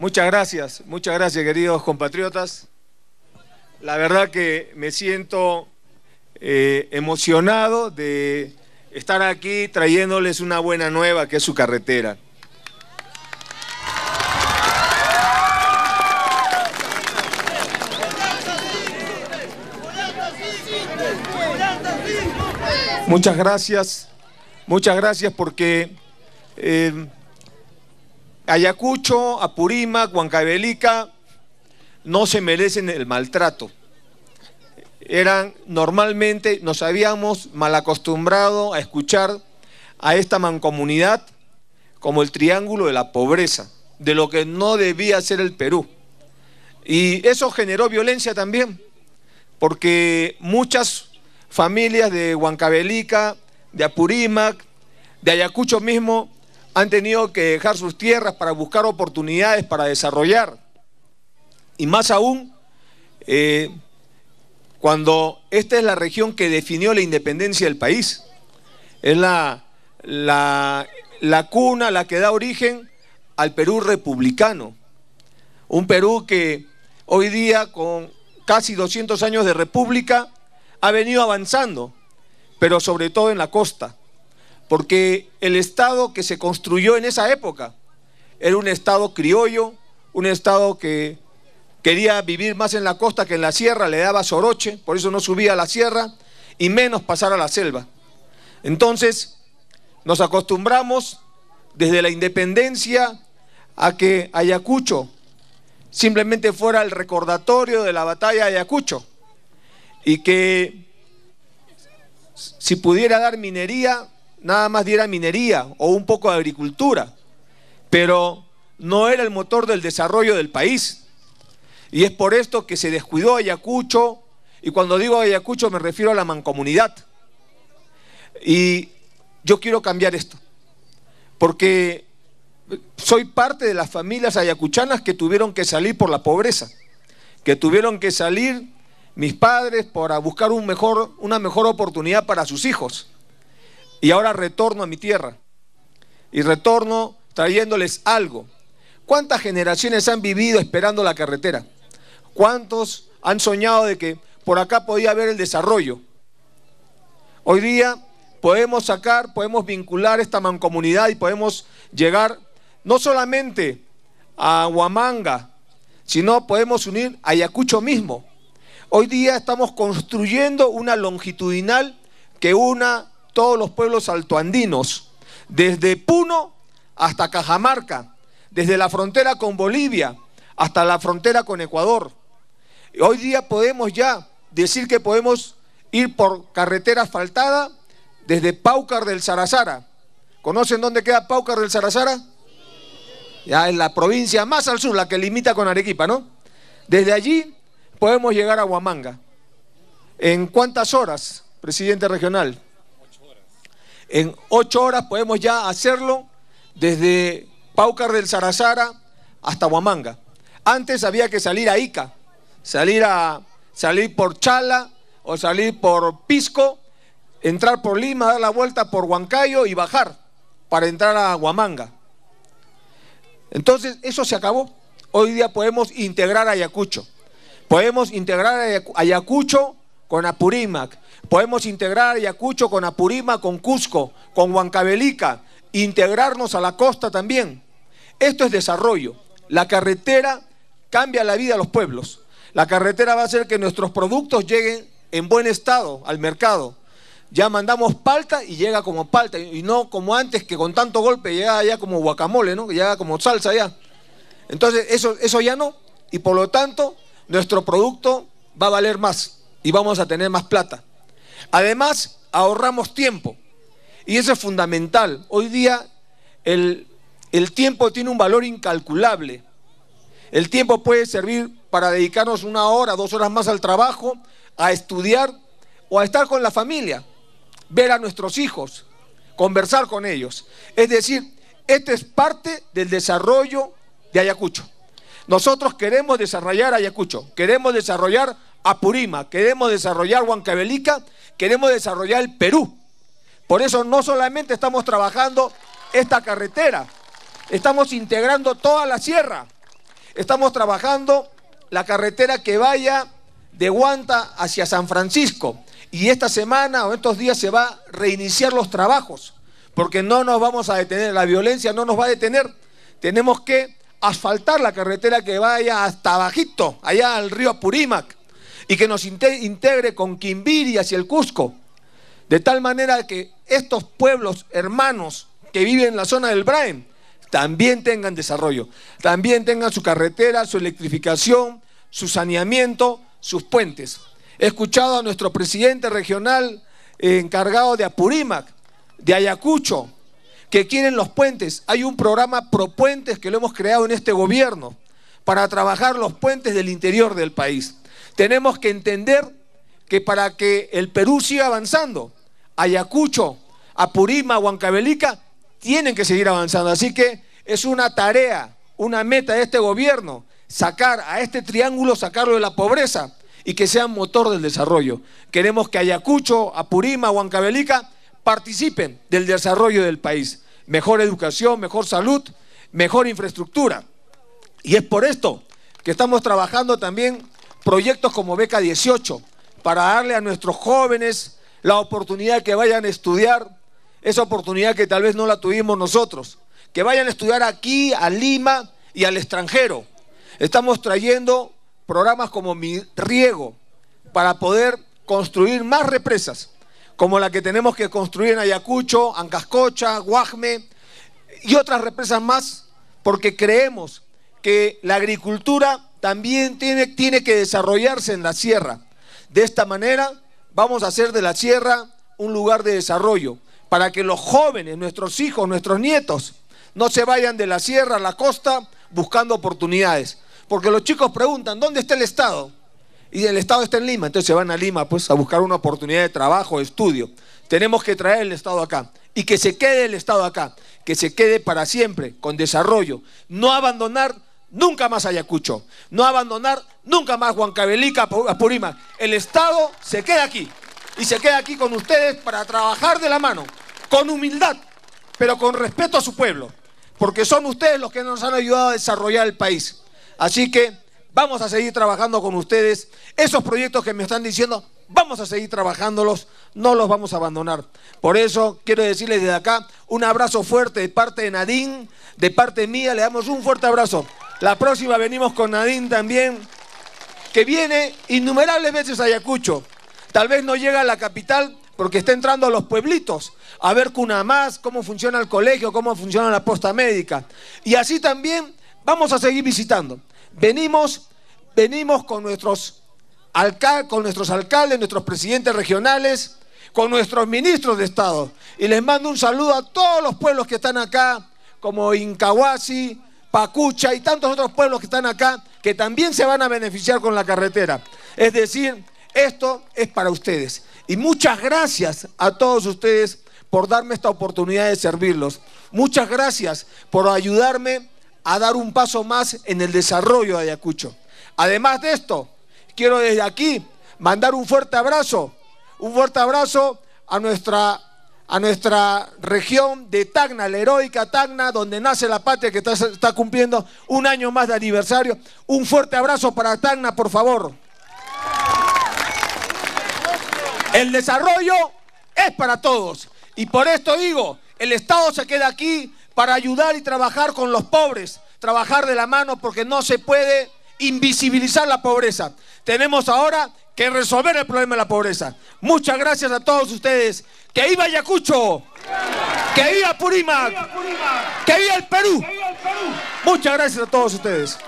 Muchas gracias, muchas gracias queridos compatriotas. La verdad que me siento eh, emocionado de estar aquí trayéndoles una buena nueva que es su carretera. Muchas gracias, muchas gracias porque... Eh, Ayacucho, Apurímac, Huancavelica, no se merecen el maltrato. Eran normalmente, nos habíamos mal acostumbrado a escuchar a esta mancomunidad como el triángulo de la pobreza, de lo que no debía ser el Perú. Y eso generó violencia también, porque muchas familias de Huancavelica, de Apurímac, de Ayacucho mismo, han tenido que dejar sus tierras para buscar oportunidades para desarrollar. Y más aún, eh, cuando esta es la región que definió la independencia del país. Es la, la, la cuna, la que da origen al Perú republicano. Un Perú que hoy día, con casi 200 años de república, ha venido avanzando, pero sobre todo en la costa porque el Estado que se construyó en esa época era un Estado criollo, un Estado que quería vivir más en la costa que en la sierra, le daba soroche, por eso no subía a la sierra y menos pasar a la selva. Entonces, nos acostumbramos desde la independencia a que Ayacucho simplemente fuera el recordatorio de la batalla de Ayacucho y que si pudiera dar minería nada más diera minería o un poco de agricultura, pero no era el motor del desarrollo del país. Y es por esto que se descuidó Ayacucho, y cuando digo Ayacucho me refiero a la mancomunidad. Y yo quiero cambiar esto, porque soy parte de las familias ayacuchanas que tuvieron que salir por la pobreza, que tuvieron que salir mis padres para buscar una mejor oportunidad para sus hijos y ahora retorno a mi tierra. Y retorno trayéndoles algo. ¿Cuántas generaciones han vivido esperando la carretera? ¿Cuántos han soñado de que por acá podía haber el desarrollo? Hoy día podemos sacar, podemos vincular esta mancomunidad y podemos llegar no solamente a Huamanga, sino podemos unir a Ayacucho mismo. Hoy día estamos construyendo una longitudinal que una todos los pueblos altoandinos, desde Puno hasta Cajamarca, desde la frontera con Bolivia hasta la frontera con Ecuador. Hoy día podemos ya decir que podemos ir por carretera asfaltada desde Paucar del Sarazara. ¿Conocen dónde queda Paucar del Sarazara? Ya en la provincia más al sur, la que limita con Arequipa, ¿no? Desde allí podemos llegar a Huamanga. ¿En cuántas horas, presidente regional? En ocho horas podemos ya hacerlo desde Paucar del Sarazara hasta Huamanga. Antes había que salir a Ica, salir, a, salir por Chala o salir por Pisco, entrar por Lima, dar la vuelta por Huancayo y bajar para entrar a Huamanga. Entonces, eso se acabó. Hoy día podemos integrar Ayacucho. Podemos integrar Ayacucho con Apurímac. Podemos integrar Yacucho con Apurímac, con Cusco, con Huancabelica, integrarnos a la costa también. Esto es desarrollo. La carretera cambia la vida a los pueblos. La carretera va a hacer que nuestros productos lleguen en buen estado al mercado. Ya mandamos palta y llega como palta, y no como antes que con tanto golpe llega ya como guacamole, ¿no? Llega como salsa ya. Entonces, eso, eso ya no, y por lo tanto, nuestro producto va a valer más y vamos a tener más plata. Además, ahorramos tiempo. Y eso es fundamental. Hoy día el, tiempo tiene un valor incalculable. El tiempo puede servir para dedicarnos una hora, dos horas más al trabajo, a estudiar o a estar con la familia, ver a nuestros hijos, conversar con ellos. Es decir, este es parte del desarrollo de Ayacucho. Nosotros queremos desarrollar Ayacucho, queremos desarrollar Apurima, queremos desarrollar Huancavelica, queremos desarrollar el Perú. Por eso no solamente estamos trabajando esta carretera, estamos integrando toda la sierra. Estamos trabajando la carretera que vaya de Guanta hacia San Francisco. Y esta semana o estos días se va a reiniciar los trabajos, porque no nos vamos a detener, la violencia no nos va a detener. Tenemos que asfaltar la carretera que vaya hasta bajito, allá al río Apurímac y que nos integre con Quimbirias y el Cusco, de tal manera que estos pueblos hermanos que viven en la zona del Braem también tengan desarrollo, también tengan su carretera, su electrificación, su saneamiento, sus puentes. He escuchado a nuestro presidente regional eh, encargado de Apurímac, de Ayacucho, que quieren los puentes. Hay un programa Propuentes que lo hemos creado en este gobierno para trabajar los puentes del interior del país. Tenemos que entender que para que el Perú siga avanzando, Ayacucho, Apurima, Huancabelica, tienen que seguir avanzando. Así que es una tarea, una meta de este gobierno, sacar a este triángulo, sacarlo de la pobreza y que sea motor del desarrollo. Queremos que Ayacucho, Apurima, Huancabelica participen del desarrollo del país. Mejor educación, mejor salud, mejor infraestructura. Y es por esto que estamos trabajando también proyectos como Beca 18 para darle a nuestros jóvenes la oportunidad que vayan a estudiar, esa oportunidad que tal vez no la tuvimos nosotros, que vayan a estudiar aquí, a Lima y al extranjero. Estamos trayendo programas como Mi Riego para poder construir más represas, como la que tenemos que construir en Ayacucho, Ancascocha, Guajme y otras represas más, porque creemos que la agricultura también tiene, tiene que desarrollarse en la sierra. De esta manera vamos a hacer de la sierra un lugar de desarrollo para que los jóvenes, nuestros hijos, nuestros nietos, no se vayan de la sierra a la costa buscando oportunidades. Porque los chicos preguntan, ¿dónde está el Estado? Y el Estado está en Lima, entonces se van a Lima pues a buscar una oportunidad de trabajo, de estudio. Tenemos que traer el Estado acá y que se quede el Estado acá, que se quede para siempre, con desarrollo. No abandonar nunca más Ayacucho, no abandonar nunca más Huancabelica, Apurima El Estado se queda aquí y se queda aquí con ustedes para trabajar de la mano, con humildad, pero con respeto a su pueblo, porque son ustedes los que nos han ayudado a desarrollar el país. Así que Vamos a seguir trabajando con ustedes. Esos proyectos que me están diciendo, vamos a seguir trabajándolos, no los vamos a abandonar. Por eso quiero decirles desde acá un abrazo fuerte de parte de Nadine, de parte mía, le damos un fuerte abrazo. La próxima venimos con Nadine también, que viene innumerables veces a Ayacucho. Tal vez no llega a la capital porque está entrando a los pueblitos a ver cuna más, cómo funciona el colegio, cómo funciona la posta médica. Y así también vamos a seguir visitando. Venimos, venimos con nuestros, con nuestros alcaldes, nuestros presidentes regionales, con nuestros ministros de Estado. Y les mando un saludo a todos los pueblos que están acá, como Incahuasi, Pacucha y tantos otros pueblos que están acá, que también se van a beneficiar con la carretera. Es decir, esto es para ustedes. Y muchas gracias a todos ustedes por darme esta oportunidad de servirlos. Muchas gracias por ayudarme a dar un paso más en el desarrollo de Ayacucho. Además de esto, quiero desde aquí mandar un fuerte abrazo, un fuerte abrazo a nuestra, a nuestra región de Tacna, la heroica Tacna, donde nace la patria que está, está cumpliendo un año más de aniversario. Un fuerte abrazo para Tacna, por favor. El desarrollo es para todos. Y por esto digo, el Estado se queda aquí, para ayudar y trabajar con los pobres, trabajar de la mano porque no se puede invisibilizar la pobreza. Tenemos ahora que resolver el problema de la pobreza. Muchas gracias a todos ustedes. Que viva Ayacucho, que viva Purímac, que viva el Perú. Muchas gracias a todos ustedes.